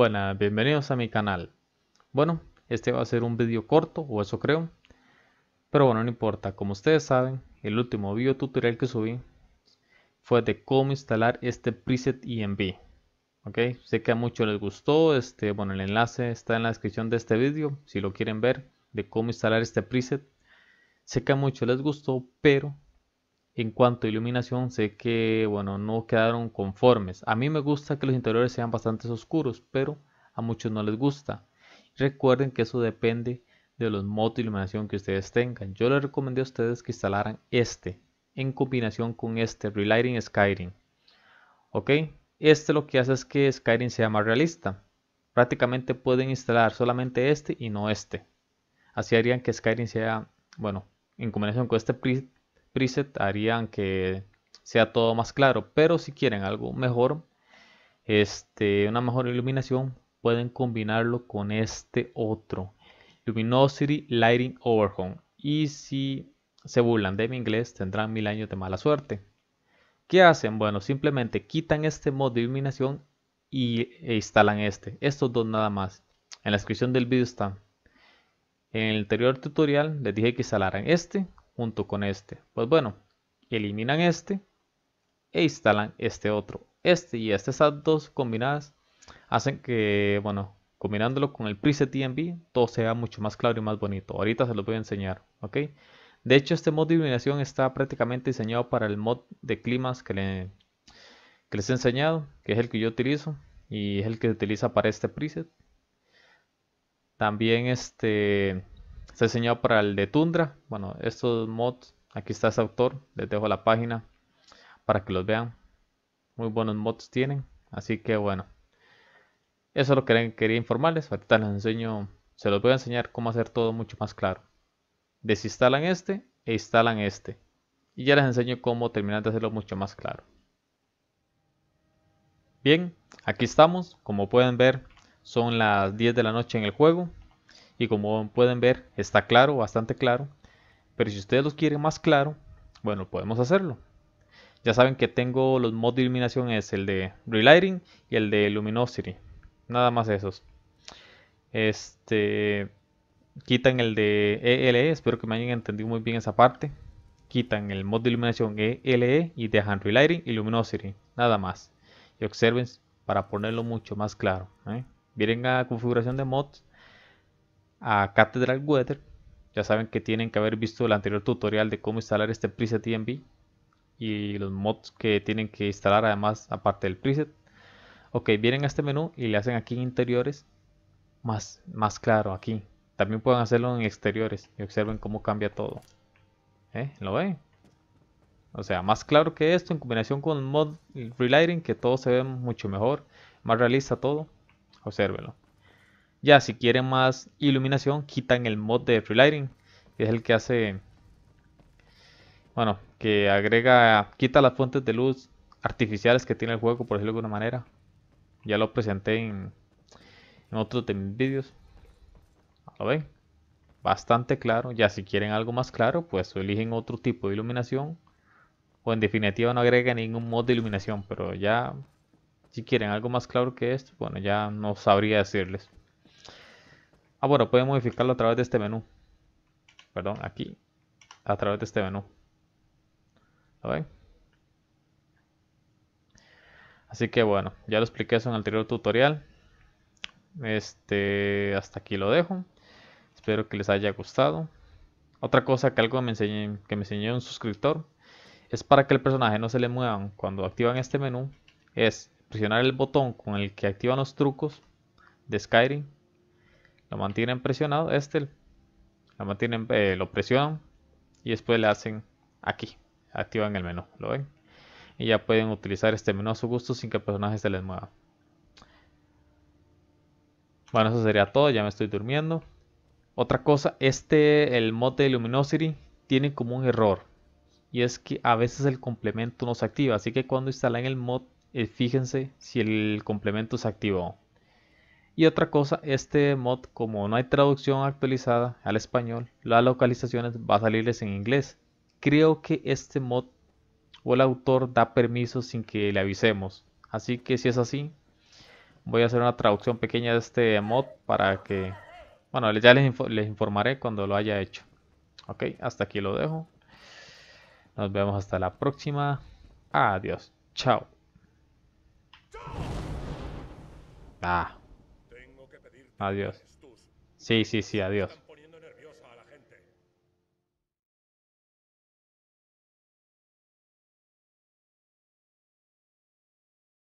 Buenas, bienvenidos a mi canal. Bueno, este va a ser un vídeo corto, o eso creo. Pero bueno, no importa. Como ustedes saben, el último video tutorial que subí fue de cómo instalar este preset IMB, e Ok, sé que a muchos les gustó. Este, bueno, el enlace está en la descripción de este vídeo, si lo quieren ver, de cómo instalar este preset. Sé que a muchos les gustó, pero en cuanto a iluminación, sé que bueno, no quedaron conformes. A mí me gusta que los interiores sean bastante oscuros, pero a muchos no les gusta. Recuerden que eso depende de los modos de iluminación que ustedes tengan. Yo les recomendé a ustedes que instalaran este en combinación con este Relighting Skyrim. Ok, este lo que hace es que Skyrim sea más realista. Prácticamente pueden instalar solamente este y no este. Así harían que Skyrim sea, bueno, en combinación con este preset harían que sea todo más claro. Pero si quieren algo mejor, este, una mejor iluminación, pueden combinarlo con este otro. Luminosity Lighting Overhome. Y si se burlan de mi inglés, tendrán mil años de mala suerte. ¿Qué hacen? Bueno, simplemente quitan este modo de iluminación y, e instalan este. Estos dos nada más. En la descripción del vídeo está En el anterior tutorial les dije que instalaran este junto con este. Pues bueno, eliminan este e instalan este otro. Este y este, estas dos combinadas hacen que, bueno, combinándolo con el preset DMV, todo sea mucho más claro y más bonito. Ahorita se lo voy a enseñar, ¿ok? De hecho, este mod de iluminación está prácticamente diseñado para el mod de climas que, que les he enseñado, que es el que yo utilizo y es el que se utiliza para este preset. También este se diseñado para el de Tundra. Bueno, estos mods, aquí está ese autor. Les dejo la página para que los vean. Muy buenos mods tienen. Así que bueno. Eso es lo que quería informarles. Ahorita les enseño, se los voy a enseñar cómo hacer todo mucho más claro. Desinstalan este e instalan este. Y ya les enseño cómo terminar de hacerlo mucho más claro. Bien, aquí estamos. Como pueden ver, son las 10 de la noche en el juego. Y como pueden ver, está claro, bastante claro. Pero si ustedes los quieren más claro, bueno, podemos hacerlo. Ya saben que tengo los mods de iluminación, es el de Relighting y el de Luminosity. Nada más esos. Este quitan el de ELE, e, espero que me hayan entendido muy bien esa parte. Quitan el mod de iluminación ELE e y dejan Relighting y Luminosity, nada más. Y observen para ponerlo mucho más claro. ¿eh? Vienen a configuración de mods a Cathedral Weather. Ya saben que tienen que haber visto el anterior tutorial de cómo instalar este preset EMB y los mods que tienen que instalar además aparte del preset. Ok, vienen a este menú y le hacen aquí en interiores más, más claro aquí. También pueden hacerlo en exteriores y observen cómo cambia todo. ¿Eh? ¿Lo ven? O sea, más claro que esto en combinación con mod relighting que todo se ve mucho mejor, más realista todo. Obsérvenlo. Ya, si quieren más iluminación, quitan el mod de lighting que es el que hace... Bueno, que agrega, quita las fuentes de luz artificiales que tiene el juego, por decirlo de alguna manera. Ya lo presenté en, en otros de mis vídeos. ¿Lo ven? Bastante claro. Ya si quieren algo más claro, pues eligen otro tipo de iluminación. O en definitiva no agregan ningún mod de iluminación. Pero ya, si quieren algo más claro que esto, bueno, ya no sabría decirles. Ah, bueno, pueden modificarlo a través de este menú. Perdón, aquí. A través de este menú. ¿Lo ven? Así que bueno, ya lo expliqué eso en el anterior tutorial. Este, hasta aquí lo dejo. Espero que les haya gustado. Otra cosa que algo me que me enseñó un suscriptor es para que el personaje no se le muevan cuando activan este menú es presionar el botón con el que activan los trucos de Skyrim lo mantienen presionado, este, la mantienen, eh, lo presionan y después le hacen aquí, activan el menú, ¿lo ven? Y ya pueden utilizar este menú a su gusto sin que el personaje se les mueva. Bueno, eso sería todo, ya me estoy durmiendo. Otra cosa, este, el mod de Luminosity tiene como un error. Y es que a veces el complemento no se activa, así que cuando instalen el mod, eh, fíjense si el complemento se activó. Y otra cosa, este mod, como no hay traducción actualizada al español, las localizaciones va a salirles en inglés. Creo que este mod o el autor da permiso sin que le avisemos. Así que si es así, voy a hacer una traducción pequeña de este mod para que... Bueno, ya les, les informaré cuando lo haya hecho. Ok, hasta aquí lo dejo. Nos vemos hasta la próxima. Adiós. Chao. Ah. Adiós. Sí, sí, sí, adiós.